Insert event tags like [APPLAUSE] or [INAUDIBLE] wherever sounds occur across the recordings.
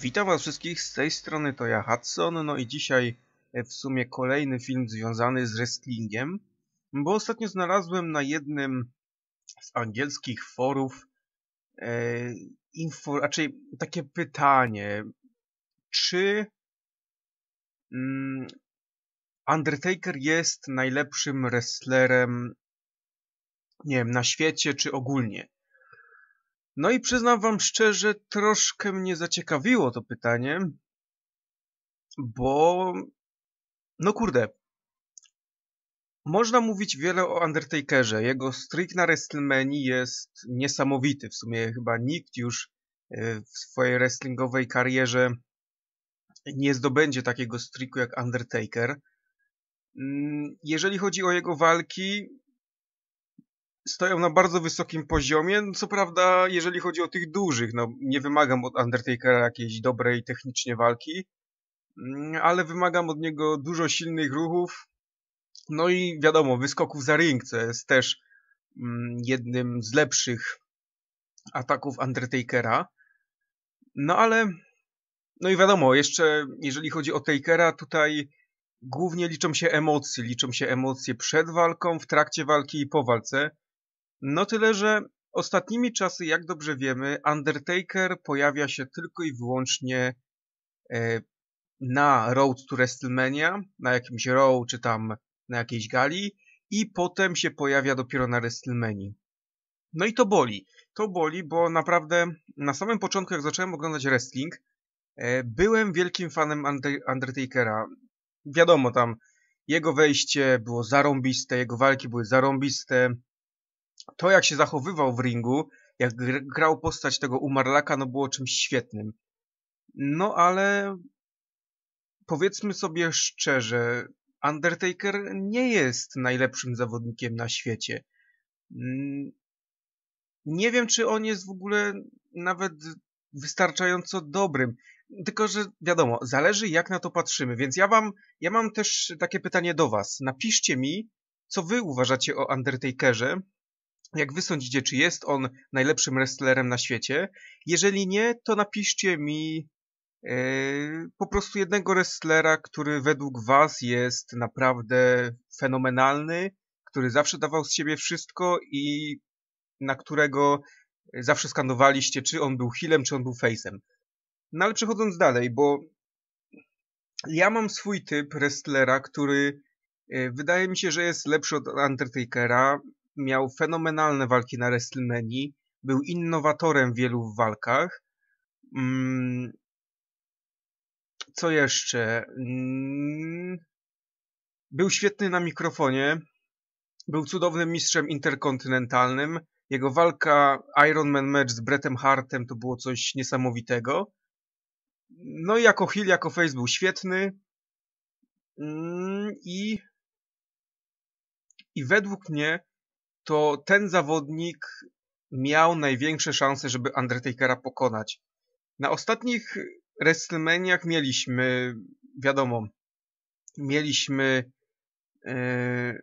Witam was wszystkich, z tej strony to ja Hudson, no i dzisiaj e, w sumie kolejny film związany z wrestlingiem, bo ostatnio znalazłem na jednym z angielskich forów e, info, raczej takie pytanie, czy mm, Undertaker jest najlepszym wrestlerem nie wiem, na świecie czy ogólnie? No i przyznam wam szczerze, troszkę mnie zaciekawiło to pytanie, bo no kurde, można mówić wiele o Undertakerze. Jego streak na WrestleMania jest niesamowity. W sumie chyba nikt już e, w swojej wrestlingowej karierze nie zdobędzie takiego streaku jak Undertaker. Mm, jeżeli chodzi o jego walki, stoją na bardzo wysokim poziomie. No, co prawda, jeżeli chodzi o tych dużych, no nie wymagam od Undertakera jakiejś dobrej technicznie walki, mm, ale wymagam od niego dużo silnych ruchów. No i wiadomo, wyskoków za ring, co jest też mm, jednym z lepszych ataków Undertakera. No ale, no i wiadomo, jeszcze jeżeli chodzi o Takera, tutaj głównie liczą się emocje. Liczą się emocje przed walką, w trakcie walki i po walce. No tyle, że ostatnimi czasy, jak dobrze wiemy, Undertaker pojawia się tylko i wyłącznie e, na Road to WrestleMania, na jakimś Row czy tam na jakiejś gali i potem się pojawia dopiero na WrestleMania. No i to boli. To boli, bo naprawdę na samym początku, jak zacząłem oglądać wrestling, e, byłem wielkim fanem Undertakera. Wiadomo, tam jego wejście było zarąbiste, jego walki były zarąbiste, to jak się zachowywał w ringu, jak grał postać tego umarlaka, no było czymś świetnym. No ale powiedzmy sobie szczerze, Undertaker nie jest najlepszym zawodnikiem na świecie. Mm, nie wiem, czy on jest w ogóle nawet wystarczająco dobrym. Tylko, że wiadomo, zależy jak na to patrzymy. Więc ja wam, ja mam też takie pytanie do was. Napiszcie mi, co wy uważacie o Undertakerze, jak wy sądzicie, czy jest on najlepszym wrestlerem na świecie. Jeżeli nie, to napiszcie mi yy, po prostu jednego wrestlera, który według was jest naprawdę fenomenalny, który zawsze dawał z siebie wszystko i na którego zawsze skandowaliście, czy on był healem, czy on był face'em. No ale przechodząc dalej, bo ja mam swój typ wrestlera, który e, wydaje mi się, że jest lepszy od Undertakera, miał fenomenalne walki na WrestleMania, był innowatorem wielu w walkach. Mm, co jeszcze? Mm, był świetny na mikrofonie, był cudownym mistrzem interkontynentalnym. Jego walka Iron Man match z Bretem Hartem to było coś niesamowitego. No i jako heel, jako face był świetny. Mm, I, I według mnie to ten zawodnik miał największe szanse, żeby Undertakera pokonać. Na ostatnich WrestleManiach mieliśmy, wiadomo, mieliśmy yy, e,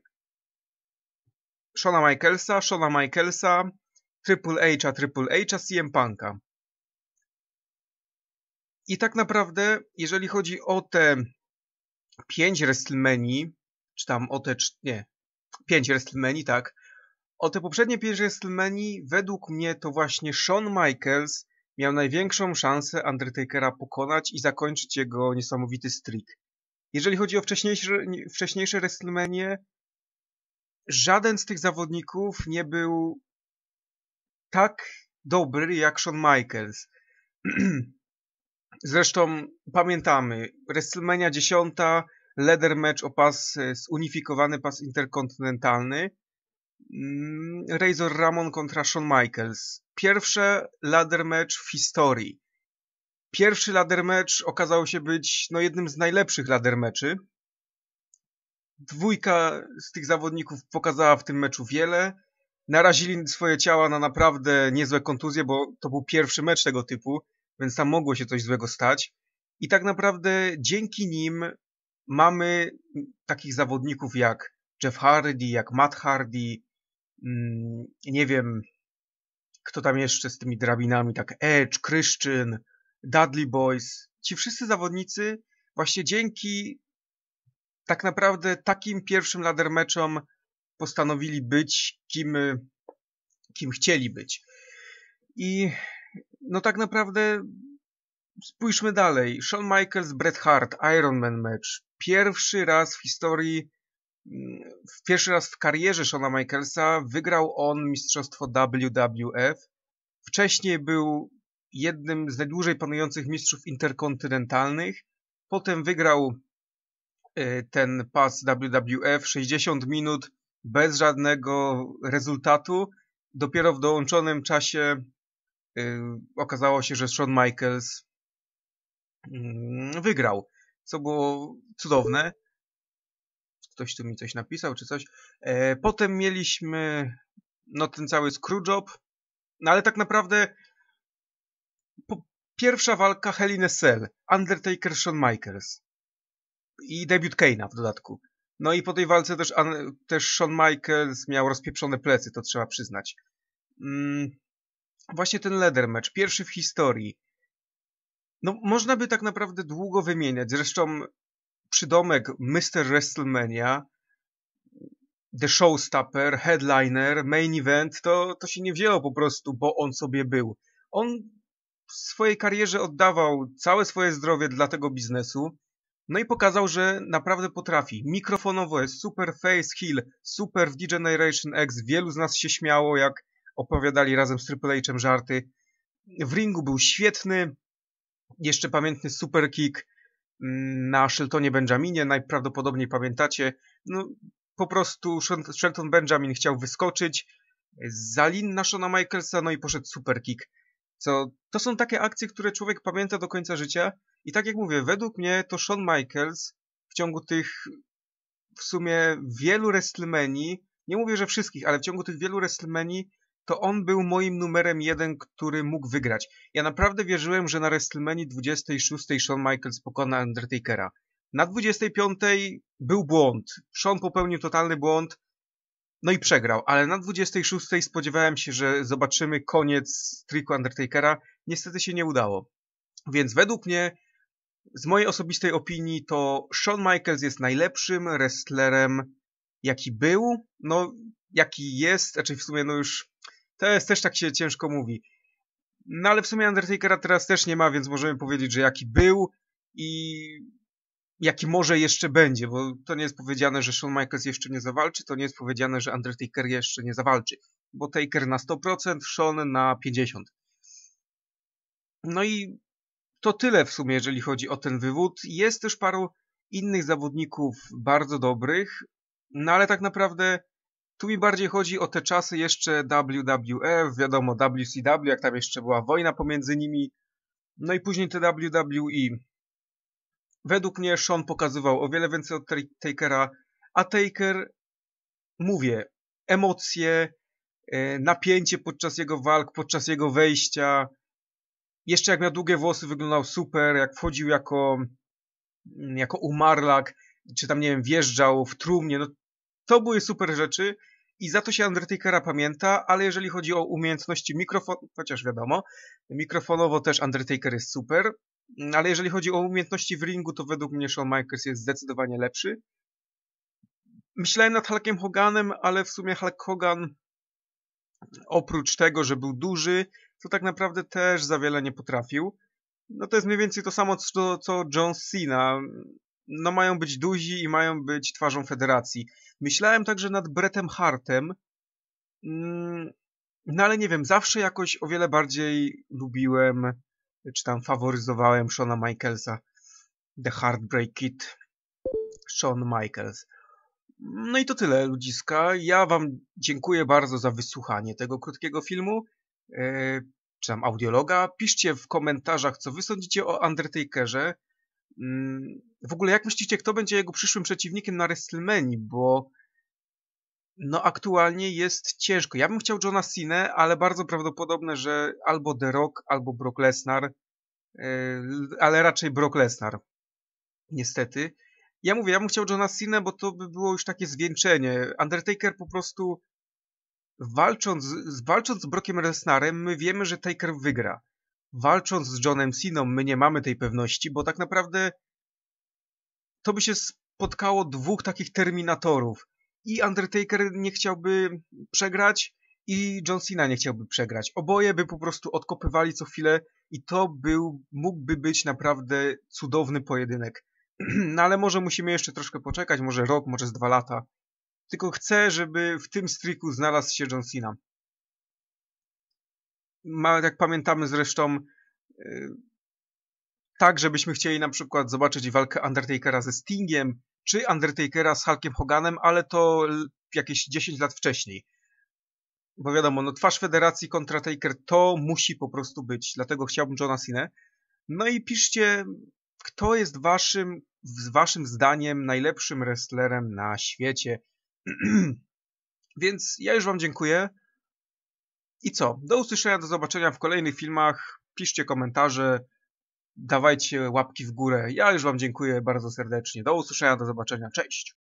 Shona Michaelsa, Shona Michaelsa, Triple H, Triple H, CM Punk'a. I tak naprawdę, jeżeli chodzi o te pięć WrestleManii, czy tam o te, nie, pięć WrestleManii, tak, o te poprzednie pierwsze WrestleManii według mnie to właśnie Shawn Michaels miał największą szansę Undertakera pokonać i zakończyć jego niesamowity streak. Jeżeli chodzi o wcześniejsze, wcześniejsze żaden z tych zawodników nie był tak dobry jak Shawn Michaels. [CLEARS THROAT] Zresztą pamiętamy, WrestleMania 10, leder match, o pas, e, zunifikowany pas interkontynentalny. Mm, Razor Ramon kontra Shawn Michaels. Pierwsze ladder match w historii. Pierwszy ladder match okazał się być no, jednym z najlepszych ladder meczy. Dwójka z tych zawodników pokazała w tym meczu wiele. Narazili swoje ciała na naprawdę niezłe kontuzje, bo to był pierwszy mecz tego typu, więc tam mogło się coś złego stać. I tak naprawdę dzięki nim mamy takich zawodników jak Jeff Hardy, jak Matt Hardy, Mm, nie wiem, kto tam jeszcze z tymi drabinami, tak Edge, Christian, Dudley Boys, ci wszyscy zawodnicy właśnie dzięki tak naprawdę takim pierwszym ladder meczom postanowili być kim, kim chcieli być. I no tak naprawdę spójrzmy dalej. Shawn Michaels, Bret Hart, Ironman match. Pierwszy raz w historii w pierwszy raz w karierze Shona Michaelsa wygrał on mistrzostwo WWF. Wcześniej był jednym z najdłużej panujących mistrzów interkontynentalnych. Potem wygrał e, ten pas WWF 60 minut bez żadnego rezultatu. Dopiero w dołączonym czasie e, okazało się, że Shawn Michaels mm, wygrał, co było cudowne ktoś tu mi coś napisał czy coś. E, potem mieliśmy no ten cały Screwjob, no ale tak naprawdę po, pierwsza walka Hell in a Cell, Undertaker Shawn Michaels i debiut Kane'a w dodatku. No i po tej walce też, an, też Shawn Michaels miał rozpieprzone plecy, to trzeba przyznać. Mm, właśnie ten leather match, pierwszy w historii. No, można by tak naprawdę długo wymieniać. Zresztą przydomek Mr. WrestleMania, The Showstopper, Headliner, Main Event, to, to się nie wzięło po prostu, bo on sobie był. On w swojej karierze oddawał całe swoje zdrowie dla tego biznesu, no i pokazał, że naprawdę potrafi. Mikrofonowo jest super face heel, super w Degeneration X. Wielu z nas się śmiało, jak opowiadali razem z Triple H żarty. W ringu był świetny, jeszcze pamiętny super kick. Mm, na Sheltonie Benjaminie, najprawdopodobniej pamiętacie, no, po prostu Shelton Benjamin chciał wyskoczyć, zalin na Shona Michaelsa, no i poszedł superkick. Co, to są takie akcje, które człowiek pamięta do końca życia i tak jak mówię, według mnie to Shawn Michaels w ciągu tych w sumie wielu WrestleManii, nie mówię, że wszystkich, ale w ciągu tych wielu WrestleManii to on był moim numerem jeden, który mógł wygrać. Ja naprawdę wierzyłem, że na WrestleMania 26 Shawn Michaels pokona Undertakera. Na 25 był błąd. Shawn popełnił totalny błąd. No i przegrał, ale na 26 spodziewałem się, że zobaczymy koniec triku Undertakera. Niestety się nie udało. Więc według mnie, z mojej osobistej opinii, to Shawn Michaels jest najlepszym wrestlerem, jaki był, no jaki jest, raczej znaczy w sumie no już to jest też tak się ciężko mówi. No ale w sumie Undertakera teraz też nie ma, więc możemy powiedzieć, że jaki był i jaki może jeszcze będzie, bo to nie jest powiedziane, że Shawn Michaels jeszcze nie zawalczy, to nie jest powiedziane, że Undertaker jeszcze nie zawalczy, bo Taker na 100%, Shawn na 50%. No i to tyle w sumie, jeżeli chodzi o ten wywód. Jest też paru innych zawodników bardzo dobrych, no ale tak naprawdę tu mi bardziej chodzi o te czasy jeszcze WWF, e, wiadomo WCW, jak tam jeszcze była wojna pomiędzy nimi, no i później te WWE. Według mnie Sean pokazywał o wiele więcej od Takera, a Taker, mówię, emocje, e, napięcie podczas jego walk, podczas jego wejścia. Jeszcze jak miał długie włosy, wyglądał super, jak wchodził jako, mm, jako umarlak, czy tam, nie wiem, wjeżdżał w trumnie, no to były super rzeczy i za to się Undertakera pamięta, ale jeżeli chodzi o umiejętności mikrofon, chociaż wiadomo, mikrofonowo też Undertaker jest super, mm, ale jeżeli chodzi o umiejętności w ringu, to według mnie Shawn Michaels jest zdecydowanie lepszy. Myślałem nad Hulkiem Hoganem, ale w sumie Hulk Hogan oprócz tego, że był duży, to tak naprawdę też za wiele nie potrafił. No to jest mniej więcej to samo co, co John Cena no mają być duzi i mają być twarzą federacji. Myślałem także nad Bretem Hartem, mm, no ale nie wiem, zawsze jakoś o wiele bardziej lubiłem, czy tam faworyzowałem Shona Michaelsa. The Heartbreak Kid. Shawn Michaels. No i to tyle, ludziska. Ja wam dziękuję bardzo za wysłuchanie tego krótkiego filmu, yy, czy tam audiologa. Piszcie w komentarzach, co wy sądzicie o Undertakerze. Yy, w ogóle jak myślicie, kto będzie jego przyszłym przeciwnikiem na WrestleMania? Bo no aktualnie jest ciężko. Ja bym chciał Johna Cena, ale bardzo prawdopodobne, że albo The Rock, albo Brock Lesnar, e, ale raczej Brock Lesnar. Niestety. Ja mówię, ja bym chciał Johna Cena, bo to by było już takie zwieńczenie. Undertaker po prostu walcząc, walcząc z Brockiem Lesnarem, my wiemy, że Taker wygra. Walcząc z Johnem Cena, my nie mamy tej pewności, bo tak naprawdę to by się spotkało dwóch takich Terminatorów. I Undertaker nie chciałby przegrać, i John Cena nie chciałby przegrać. Oboje by po prostu odkopywali co chwilę i to był, mógłby być naprawdę cudowny pojedynek. [CLEARS THROAT] no ale może musimy jeszcze troszkę poczekać, może rok, może z dwa lata. Tylko chcę, żeby w tym striku znalazł się John Cena. Ma, jak pamiętamy zresztą, y, tak, żebyśmy chcieli na przykład zobaczyć walkę Undertakera ze Stingiem, czy Undertakera z Hulkiem Hoganem, ale to jakieś 10 lat wcześniej. Bo wiadomo, no twarz federacji kontra Taker to musi po prostu być, dlatego chciałbym Johna Cena. No i piszcie, kto jest waszym, waszym zdaniem najlepszym wrestlerem na świecie. [CLEARS THROAT] Więc ja już wam dziękuję. I co? Do usłyszenia, do zobaczenia w kolejnych filmach. Piszcie komentarze, Dawajcie łapki w górę. Ja już Wam dziękuję bardzo serdecznie. Do usłyszenia, do zobaczenia. Cześć!